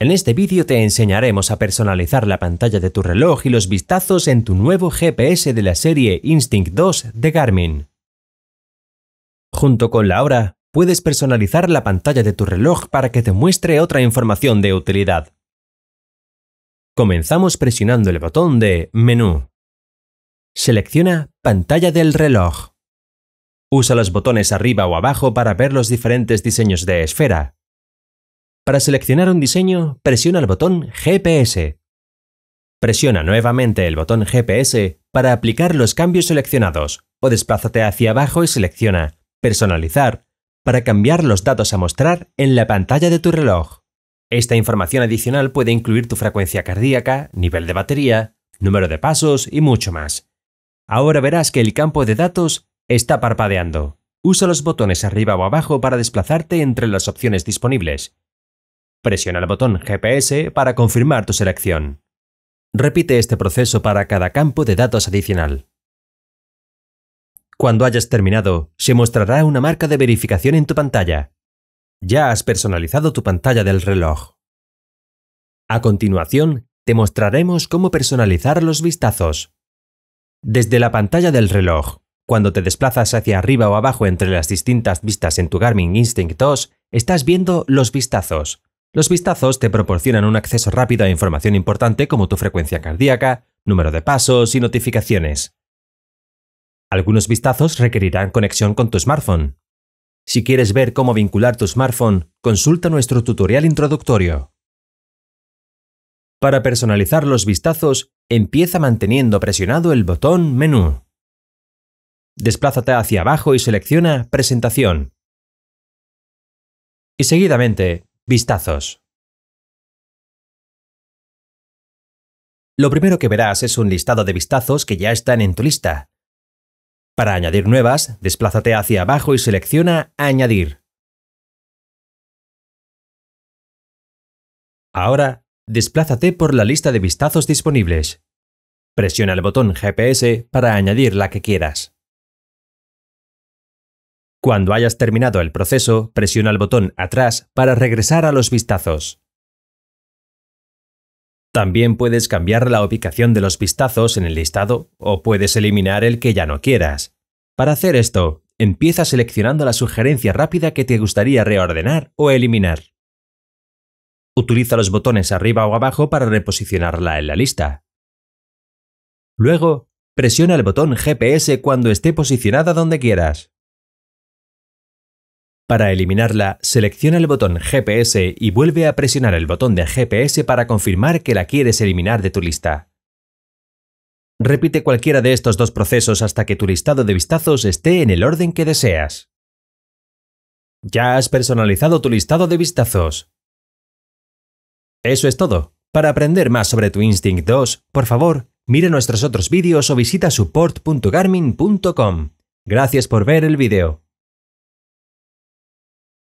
En este vídeo te enseñaremos a personalizar la pantalla de tu reloj y los vistazos en tu nuevo GPS de la serie Instinct 2 de Garmin. Junto con la hora, puedes personalizar la pantalla de tu reloj para que te muestre otra información de utilidad. Comenzamos presionando el botón de Menú. Selecciona Pantalla del reloj. Usa los botones arriba o abajo para ver los diferentes diseños de esfera, para seleccionar un diseño, presiona el botón GPS. Presiona nuevamente el botón GPS para aplicar los cambios seleccionados o desplázate hacia abajo y selecciona Personalizar para cambiar los datos a mostrar en la pantalla de tu reloj. Esta información adicional puede incluir tu frecuencia cardíaca, nivel de batería, número de pasos y mucho más. Ahora verás que el campo de datos está parpadeando. Usa los botones arriba o abajo para desplazarte entre las opciones disponibles Presiona el botón GPS para confirmar tu selección. Repite este proceso para cada campo de datos adicional. Cuando hayas terminado, se mostrará una marca de verificación en tu pantalla. Ya has personalizado tu pantalla del reloj. A continuación, te mostraremos cómo personalizar los vistazos. Desde la pantalla del reloj, cuando te desplazas hacia arriba o abajo entre las distintas vistas en tu Garmin Instinct 2, estás viendo los vistazos. Los vistazos te proporcionan un acceso rápido a información importante como tu frecuencia cardíaca, número de pasos y notificaciones. Algunos vistazos requerirán conexión con tu smartphone. Si quieres ver cómo vincular tu smartphone, consulta nuestro tutorial introductorio. Para personalizar los vistazos, empieza manteniendo presionado el botón Menú. Desplázate hacia abajo y selecciona Presentación. Y seguidamente, Vistazos. Lo primero que verás es un listado de vistazos que ya están en tu lista. Para añadir nuevas, desplázate hacia abajo y selecciona Añadir. Ahora, desplázate por la lista de vistazos disponibles. Presiona el botón GPS para añadir la que quieras. Cuando hayas terminado el proceso, presiona el botón Atrás para regresar a los vistazos. También puedes cambiar la ubicación de los vistazos en el listado o puedes eliminar el que ya no quieras. Para hacer esto, empieza seleccionando la sugerencia rápida que te gustaría reordenar o eliminar. Utiliza los botones arriba o abajo para reposicionarla en la lista. Luego, presiona el botón GPS cuando esté posicionada donde quieras. Para eliminarla, selecciona el botón GPS y vuelve a presionar el botón de GPS para confirmar que la quieres eliminar de tu lista. Repite cualquiera de estos dos procesos hasta que tu listado de vistazos esté en el orden que deseas. Ya has personalizado tu listado de vistazos. Eso es todo. Para aprender más sobre tu Instinct 2, por favor, mira nuestros otros vídeos o visita support.garmin.com. Gracias por ver el vídeo.